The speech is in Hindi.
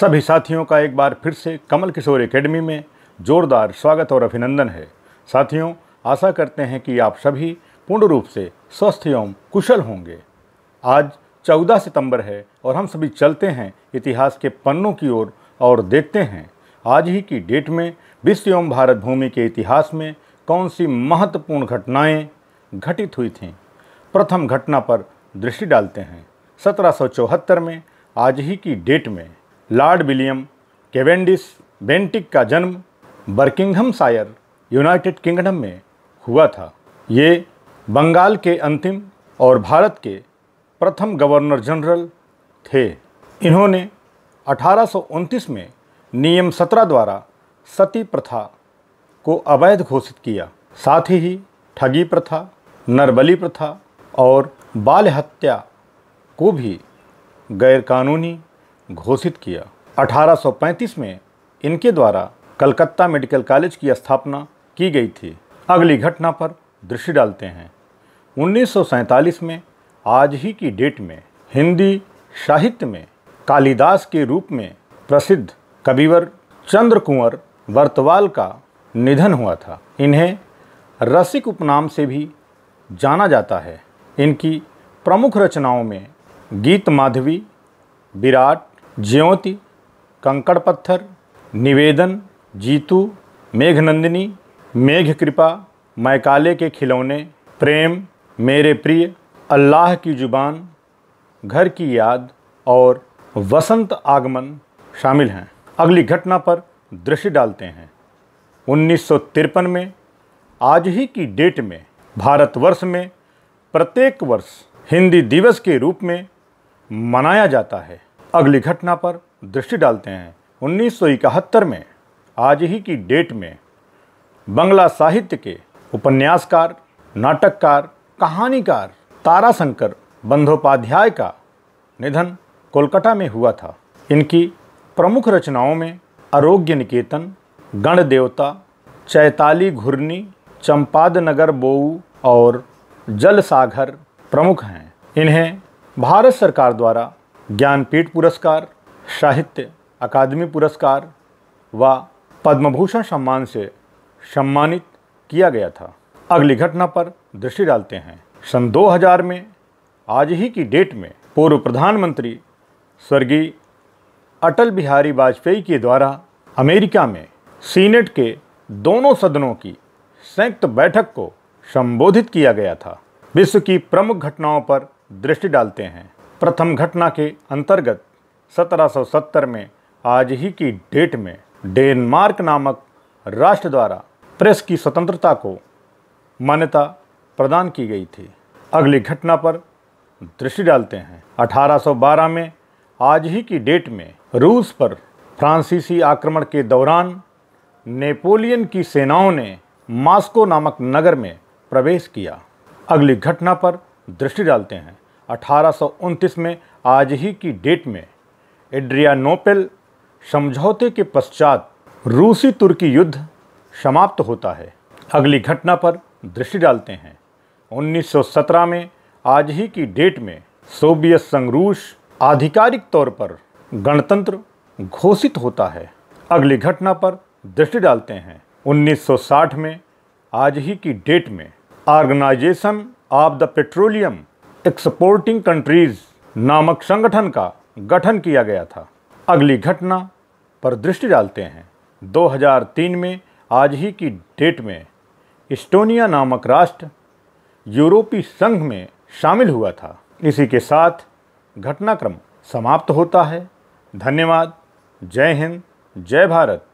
सभी साथियों का एक बार फिर से कमल किशोर एकेडमी में ज़ोरदार स्वागत और अभिनंदन है साथियों आशा करते हैं कि आप सभी पूर्ण रूप से स्वस्थ एवं कुशल होंगे आज 14 सितंबर है और हम सभी चलते हैं इतिहास के पन्नों की ओर और देखते हैं आज ही की डेट में विश्व एवं भारत भूमि के इतिहास में कौन सी महत्वपूर्ण घटनाएं घटित हुई थीं प्रथम घटना पर दृष्टि डालते हैं सत्रह में आज ही की डेट में लॉर्ड विलियम केवेंडिस बेंटिक का जन्म बर्किंघमशायर यूनाइटेड किंगडम में हुआ था ये बंगाल के अंतिम और भारत के प्रथम गवर्नर जनरल थे इन्होंने अठारह में नियम 17 द्वारा सती प्रथा को अवैध घोषित किया साथ ही ठगी प्रथा नरबली प्रथा और बाल हत्या को भी गैरकानूनी घोषित किया 1835 में इनके द्वारा कलकत्ता मेडिकल कॉलेज की स्थापना की गई थी अगली घटना पर दृष्टि डालते हैं उन्नीस में आज ही की डेट में हिंदी साहित्य में कालिदास के रूप में प्रसिद्ध कविवर चंद्र कुंवर वर्तवाल का निधन हुआ था इन्हें रसिक उपनाम से भी जाना जाता है इनकी प्रमुख रचनाओं में गीत माधवी विराट ज्योति कंकड़ पत्थर निवेदन जीतू मेघनंदिनी मेघ कृपा मैकाले के खिलौने प्रेम मेरे प्रिय अल्लाह की जुबान घर की याद और वसंत आगमन शामिल हैं अगली घटना पर दृश्य डालते हैं उन्नीस में आज ही की डेट में भारतवर्ष में प्रत्येक वर्ष हिंदी दिवस के रूप में मनाया जाता है अगली घटना पर दृष्टि डालते हैं उन्नीस में आज ही की डेट में बंगला साहित्य के उपन्यासकार नाटककार कहानीकार ताराशंकर बंदोपाध्याय का निधन कोलकाता में हुआ था इनकी प्रमुख रचनाओं में आरोग्य निकेतन गण देवता चैताली घुरनी चंपाद नगर बोऊ और जल सागर प्रमुख हैं इन्हें भारत सरकार द्वारा ज्ञानपीठ पुरस्कार साहित्य अकादमी पुरस्कार व पद्मभूषण सम्मान से सम्मानित किया गया था अगली घटना पर दृष्टि डालते हैं सन 2000 में आज ही की डेट में पूर्व प्रधानमंत्री स्वर्गीय अटल बिहारी वाजपेयी के द्वारा अमेरिका में सीनेट के दोनों सदनों की संयुक्त बैठक को संबोधित किया गया था विश्व की प्रमुख घटनाओं पर दृष्टि डालते हैं प्रथम घटना के अंतर्गत 1770 में आज ही की डेट में डेनमार्क नामक राष्ट्र द्वारा प्रेस की स्वतंत्रता को मान्यता प्रदान की गई थी अगली घटना पर दृष्टि डालते हैं 1812 में आज ही की डेट में रूस पर फ्रांसीसी आक्रमण के दौरान नेपोलियन की सेनाओं ने मास्को नामक नगर में प्रवेश किया अगली घटना पर दृष्टि डालते हैं अठारह में आज ही की डेट में एड्रियानोपेल समझौते के पश्चात रूसी तुर्की युद्ध समाप्त होता है अगली घटना पर दृष्टि डालते हैं 1917 में आज ही की डेट में सोवियत संघ रूस आधिकारिक तौर पर गणतंत्र घोषित होता है अगली घटना पर दृष्टि डालते हैं 1960 में आज ही की डेट में organization of the petroleum exporting countries नामक संगठन का गठन किया गया था अगली घटना पर दृष्टि डालते हैं 2003 में आज ही की डेट में इस्टोनिया नामक राष्ट्र यूरोपीय संघ में शामिल हुआ था इसी के साथ घटनाक्रम समाप्त होता है धन्यवाद जय हिंद जय भारत